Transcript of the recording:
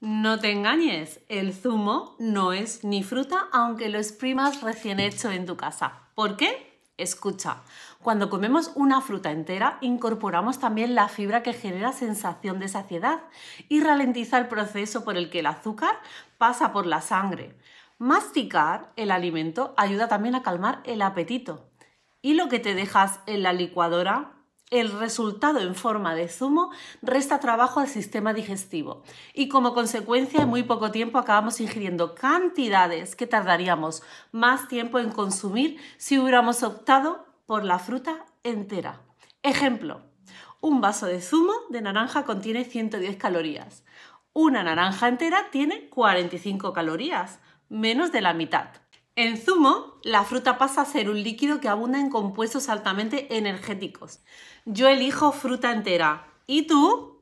No te engañes, el zumo no es ni fruta aunque lo exprimas recién hecho en tu casa. ¿Por qué? Escucha, cuando comemos una fruta entera incorporamos también la fibra que genera sensación de saciedad y ralentiza el proceso por el que el azúcar pasa por la sangre. Masticar el alimento ayuda también a calmar el apetito. Y lo que te dejas en la licuadora el resultado en forma de zumo resta trabajo al sistema digestivo y como consecuencia en muy poco tiempo acabamos ingiriendo cantidades que tardaríamos más tiempo en consumir si hubiéramos optado por la fruta entera. Ejemplo, un vaso de zumo de naranja contiene 110 calorías. Una naranja entera tiene 45 calorías, menos de la mitad. En zumo, la fruta pasa a ser un líquido que abunda en compuestos altamente energéticos. Yo elijo fruta entera. ¿Y tú?